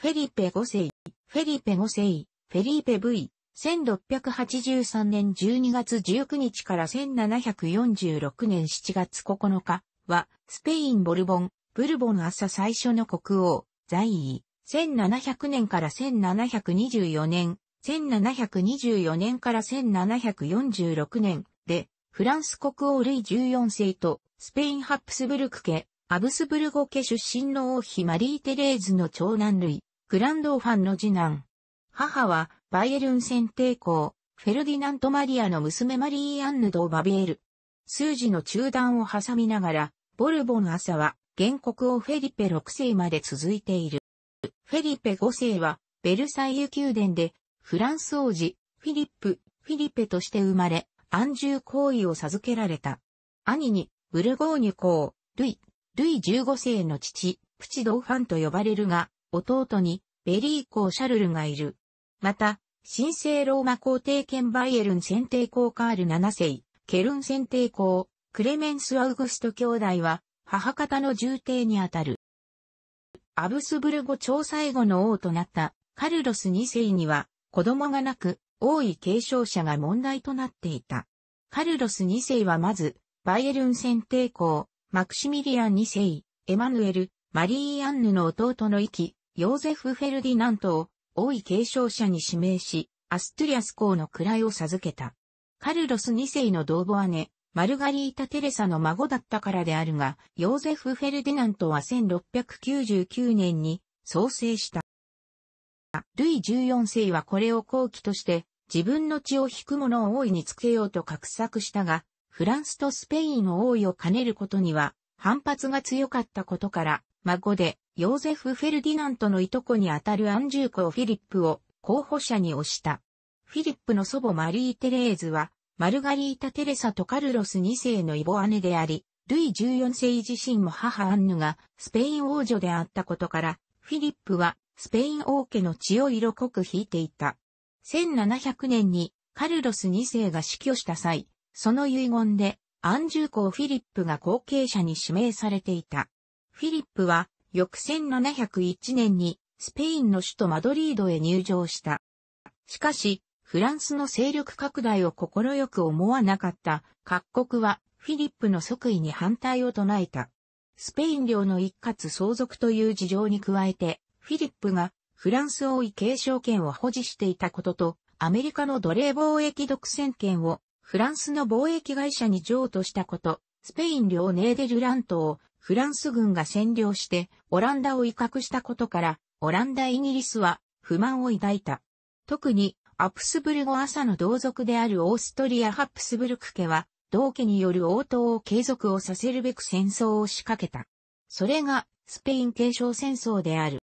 フェリペ5世、フェリペ5世、フェリーペ V、1683年12月19日から1746年7月9日は、スペイン・ボルボン、ブルボン朝最初の国王、在位、1700年から1724年、1724年から1746年で、フランス国王ルイ14世と、スペイン・ハプスブルク家、アブスブルゴ家出身の王妃マリー・テレーズの長男類、グランドファンの次男。母は、バイエルン選定校、フェルディナント・マリアの娘マリー・アンヌ・ド・バビエル。数字の中断を挟みながら、ボルボン朝は、原告をフェリペ6世まで続いている。フェリペ5世は、ベルサイユ宮殿で、フランス王子、フィリップ、フィリペとして生まれ、安住行為を授けられた。兄に、ブルゴーニュ公、ルイ、ルイ15世の父、プチドーファンと呼ばれるが、弟にベリー公シャルルがいる。また、神聖ローマ皇帝兼バイエルン選定公カール7世、ケルン選定公、クレメンス・アウグスト兄弟は、母方の重帝にあたる。アブスブルゴ超最後の王となったカルロス2世には子供がなく王位継承者が問題となっていた。カルロス2世はまずバイエルン選定公、マクシミリアン2世、エマヌエル、マリー・アンヌの弟の息、ヨーゼフ・フェルディナントを王位継承者に指名し、アストゥリアス公の位を授けた。カルロス2世の同母姉、マルガリータ・テレサの孫だったからであるが、ヨーゼフ・フェルディナントは1699年に創生した。ルイ14世はこれを後期として、自分の血を引く者を王いにつけようと画策したが、フランスとスペインの王位を兼ねることには、反発が強かったことから、孫で、ヨーゼフ・フェルディナントのいとこにあたるアンジューコ・フィリップを候補者に推した。フィリップの祖母マリー・テレーズは、マルガリータ・テレサとカルロス2世の異母姉であり、ルイ14世自身も母アンヌがスペイン王女であったことから、フィリップはスペイン王家の血を色濃く引いていた。1700年にカルロス2世が死去した際、その遺言でアンジューコ・フィリップが後継者に指名されていた。フィリップは翌1701年にスペインの首都マドリードへ入城した。しかし、フランスの勢力拡大を快く思わなかった各国はフィリップの即位に反対を唱えた。スペイン領の一括相続という事情に加えて、フィリップがフランス王位継承権を保持していたことと、アメリカの奴隷貿易独占権をフランスの貿易会社に譲渡したこと、スペイン領ネーデルラントをフランス軍が占領してオランダを威嚇したことから、オランダ・イギリスは不満を抱いた。特にアプスブルゴ朝の同族であるオーストリア・ハプスブルク家は、同家による応答を継続をさせるべく戦争を仕掛けた。それがスペイン継承戦争である。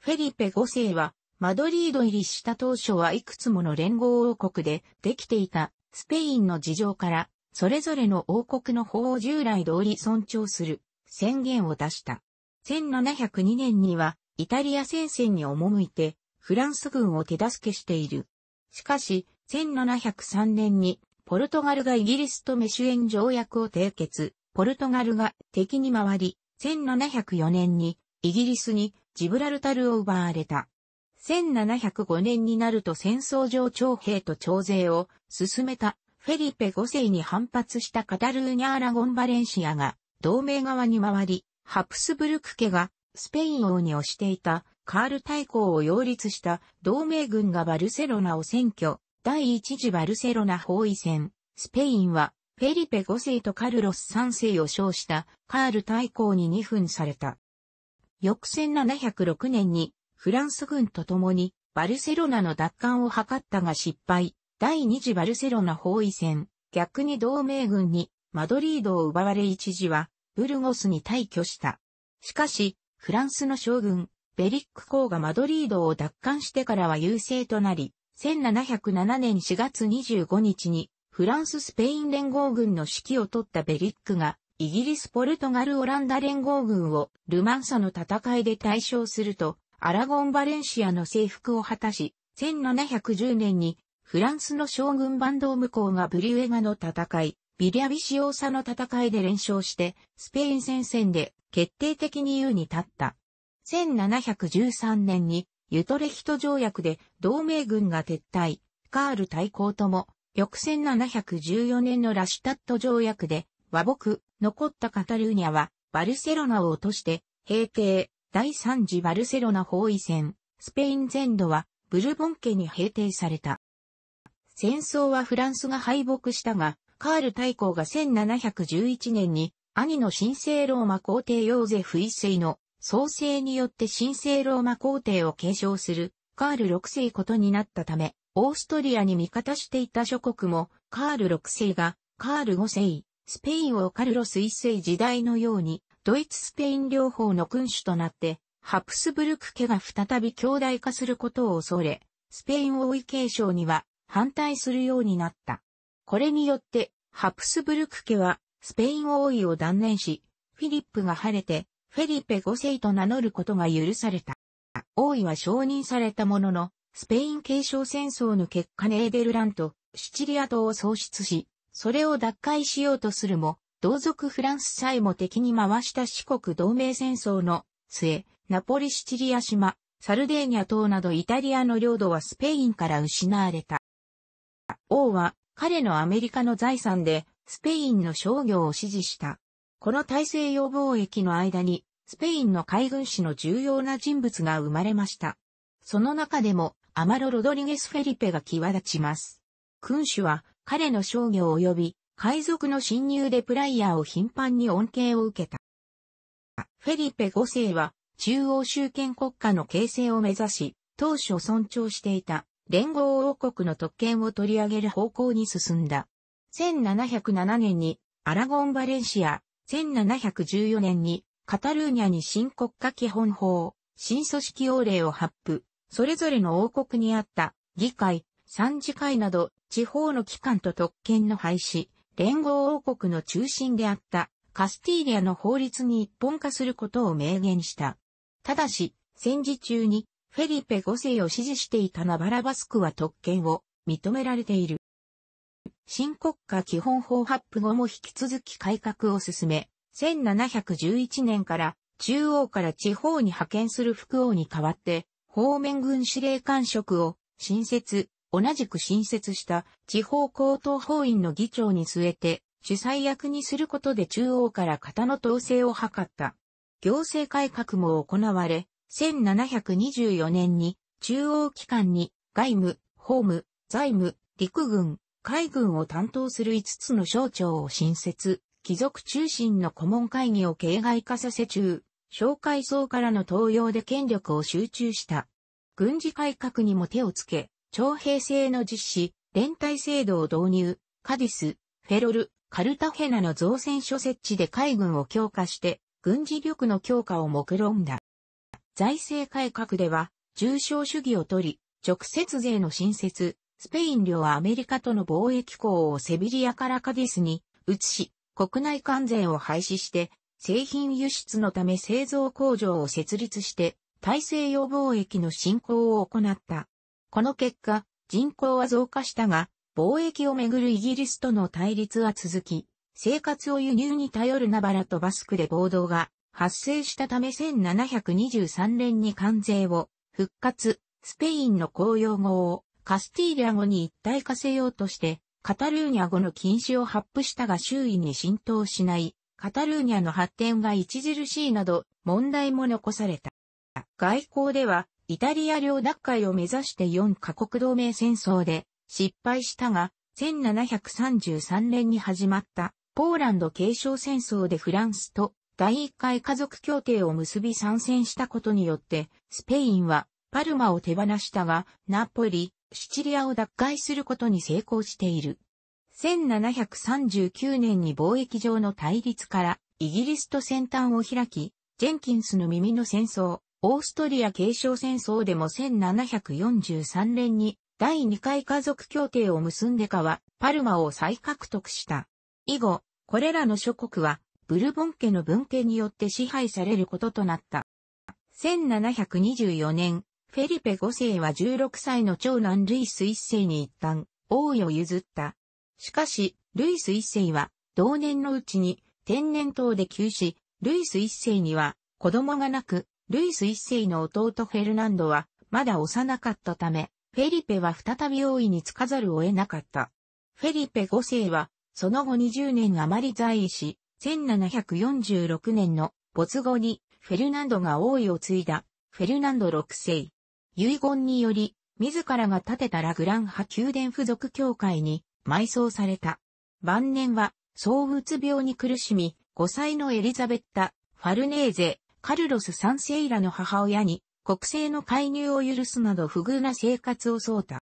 フェリペ5世は、マドリード入りした当初はいくつもの連合王国でできていたスペインの事情から、それぞれの王国の法を従来通り尊重する宣言を出した。1702年にはイタリア戦線に赴いてフランス軍を手助けしている。しかし、1703年にポルトガルがイギリスとメシュエン条約を締結、ポルトガルが敵に回り、1704年にイギリスにジブラルタルを奪われた。1705年になると戦争上徴兵と徴税を進めたフェリペ5世に反発したカタルーニャ・ーラゴン・バレンシアが同盟側に回り、ハプスブルク家がスペイン王に推していたカール大公を擁立した同盟軍がバルセロナを占拠、第一次バルセロナ包囲戦、スペインはフェリペ5世とカルロス3世を称したカール大公に2分された。翌1706年にフランス軍と共にバルセロナの奪還を図ったが失敗、第二次バルセロナ包囲戦、逆に同盟軍にマドリードを奪われ一時はブルゴスに退去した。しかし、フランスの将軍、ベリック公がマドリードを奪還してからは優勢となり、1707年4月25日に、フランス・スペイン連合軍の指揮を取ったベリックが、イギリス・ポルトガル・オランダ連合軍をルマンサの戦いで対象すると、アラゴン・バレンシアの征服を果たし、1710年にフランスの将軍バンドーム公がブリュエガの戦い、ビリャビシオーサの戦いで連勝して、スペイン戦線で決定的に優に立った。1713年にユトレヒト条約で同盟軍が撤退、カール対抗とも、翌1714年のラシュタット条約で和睦、残ったカタルーニャはバルセロナを落として、平定、第3次バルセロナ包囲戦、スペイン全土はブルボン家に平定された。戦争はフランスが敗北したが、カール大公が1711年に、兄の神聖ローマ皇帝ヨーゼフ一世の創生によって神聖ローマ皇帝を継承するカール六世ことになったため、オーストリアに味方していた諸国もカール六世がカール五世、スペインをカルロス一世時代のようにドイツスペイン両方の君主となってハプスブルク家が再び兄弟化することを恐れ、スペイン王位継承には反対するようになった。これによって、ハプスブルク家は、スペイン王位を断念し、フィリップが晴れて、フェリペ5世と名乗ることが許された。王位は承認されたものの、スペイン継承戦争の結果ネーデルラント、シチリア島を喪失し、それを奪回しようとするも、同族フランスさえも敵に回した四国同盟戦争の末、ナポリシチリア島、サルデーニャ島などイタリアの領土はスペインから失われた。王は彼のアメリカの財産で、スペインの商業を支持した。この大西洋貿易の間に、スペインの海軍史の重要な人物が生まれました。その中でも、アマロ・ロドリゲス・フェリペが際立ちます。君主は、彼の商業及び、海賊の侵入でプライヤーを頻繁に恩恵を受けた。フェリペ5世は、中央集権国家の形成を目指し、当初尊重していた連合王国の特権を取り上げる方向に進んだ。1707年にアラゴン・バレンシア、1714年にカタルーニャに新国家基本法、新組織王令を発布、それぞれの王国にあった議会、参事会など地方の機関と特権の廃止、連合王国の中心であったカスティーリアの法律に一本化することを明言した。ただし、戦時中にフェリペ5世を支持していたナバラバスクは特権を認められている。新国家基本法発布後も引き続き改革を進め、1711年から中央から地方に派遣する副王に代わって、方面軍司令官職を新設、同じく新設した地方高等法院の議長に据えて、主催役にすることで中央から型の統制を図った。行政改革も行われ、1724年に中央機関に外務、法務、財務、陸軍、海軍を担当する5つの省庁を新設、貴族中心の顧問会議を形骸化させ中、紹介層からの登用で権力を集中した。軍事改革にも手をつけ、徴兵制の実施、連帯制度を導入、カディス、フェロル、カルタヘナの造船所設置で海軍を強化して、軍事力の強化を目論んだ。財政改革では、重商主義を取り、直接税の新設、スペイン領はアメリカとの貿易港をセビリアからカディスに移し、国内関税を廃止して、製品輸出のため製造工場を設立して、大西洋貿易の振興を行った。この結果、人口は増加したが、貿易をめぐるイギリスとの対立は続き、生活を輸入に頼るナバラとバスクで暴動が発生したため1723年に関税を復活、スペインの公用語をカスティーリャ語に一体化せようとして、カタルーニャ語の禁止を発布したが周囲に浸透しない、カタルーニャの発展が著しいなど問題も残された。外交では、イタリア領奪回を目指して4カ国同盟戦争で失敗したが、1733年に始まったポーランド継承戦争でフランスと第1回家族協定を結び参戦したことによって、スペインはパルマを手放したが、ナポリ、シチリアを奪回することに成功している。1739年に貿易上の対立からイギリスと先端を開き、ジェンキンスの耳の戦争、オーストリア継承戦争でも1743年に第2回家族協定を結んでかはパルマを再獲得した。以後、これらの諸国はブルボン家の文家によって支配されることとなった。1724年、フェリペ5世は16歳の長男ルイス1世に一旦王位を譲った。しかし、ルイス1世は同年のうちに天然痘で急死、ルイス1世には子供がなく、ルイス1世の弟フェルナンドはまだ幼かったため、フェリペは再び王位につかざるを得なかった。フェリペ5世はその後20年余り在位し、1746年の没後にフェルナンドが王位を継いだフェルナンド6世。遺言により、自らが建てたラグラン派宮殿付属教会に埋葬された。晩年は、躁うつ病に苦しみ、5歳のエリザベッタ、ファルネーゼ、カルロス3世らの母親に国政の介入を許すなど不遇な生活をそうた。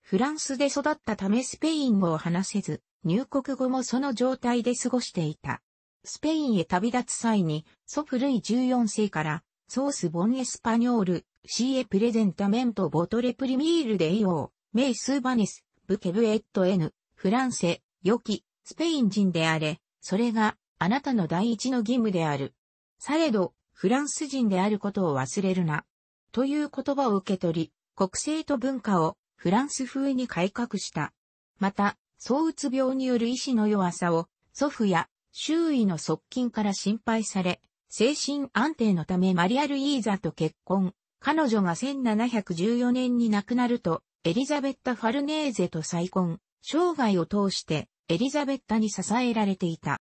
フランスで育ったためスペイン語を話せず、入国後もその状態で過ごしていた。スペインへ旅立つ際に、祖父ルイ14世から、ソース・ボン・エスパニョール、シエ・プレゼンタメント・ボトレ・プリミール・デイオー、メイ・スーバニス、ブケブ・エット・エヌ、フランセ、良き、スペイン人であれ、それが、あなたの第一の義務である。されど、フランス人であることを忘れるな。という言葉を受け取り、国政と文化をフランス風に改革した。また、躁うつ病による意志の弱さを、祖父や周囲の側近から心配され、精神安定のためマリア・ルイーザと結婚。彼女が1714年に亡くなると、エリザベッタ・ファルネーゼと再婚。生涯を通してエリザベッタに支えられていた。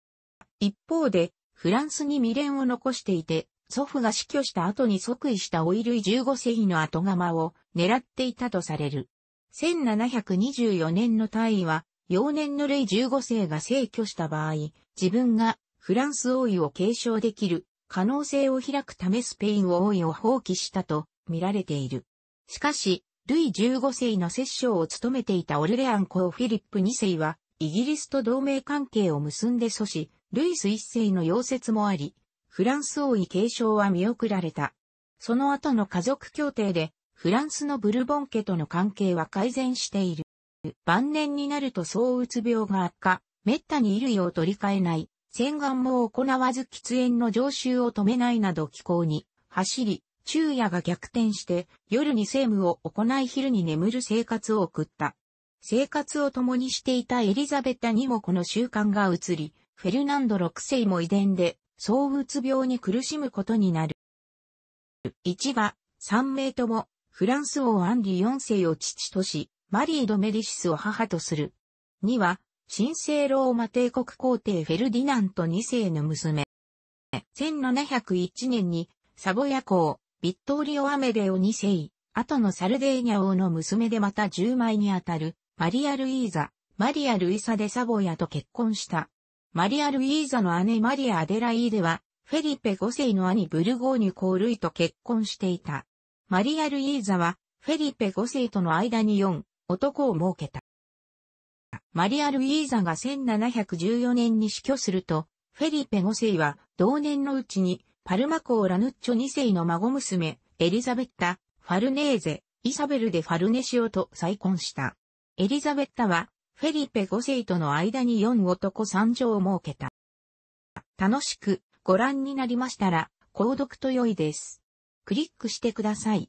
一方で、フランスに未練を残していて、祖父が死去した後に即位したオイルイ15世紀の後釜を狙っていたとされる。1724年の大位は幼年のレイ15世が逝去した場合、自分がフランス王位を継承できる可能性を開くためスペイン王位を放棄したと見られている。しかし、ルイ15世の摂政を務めていたオルレアン公フィリップ2世は、イギリスと同盟関係を結んで阻止、ルイス1世の溶接もあり、フランス王位継承は見送られた。その後の家族協定で、フランスのブルボン家との関係は改善している。晩年になると躁うつ病が悪化、滅多に衣類を取り替えない、洗顔も行わず喫煙の常習を止めないなど気候に走り、昼夜が逆転して夜に政務を行い昼に眠る生活を送った。生活を共にしていたエリザベタにもこの習慣が移り、フェルナンド6世も遺伝で、躁うつ病に苦しむことになる。1は、3名とも、フランス王アンリ4世を父とし、マリー・ド・メディシスを母とする。2は、神聖ローマ帝国皇帝フェルディナント2世の娘。1701年に、サボヤ公、ビットーリオ・アメデオ2世、後のサルデーニャ王の娘でまた10枚にあたる、マリア・ルイーザ、マリア・ルイサ・デ・サボヤと結婚した。マリア・ルイーザの姉マリア・アデライーデは、フェリペ5世の兄ブルゴーニュ・コールイと結婚していた。マリア・ルイーザは、フェリペ5世との間に4、男を設けた。マリア・ルイーザが1714年に死去すると、フェリペ5世は同年のうちにパルマ公ラヌッチョ2世の孫娘、エリザベッタ、ファルネーゼ、イサベルでファルネシオと再婚した。エリザベッタは、フェリペ5世との間に4男3女を設けた。楽しくご覧になりましたら、購読と良いです。クリックしてください。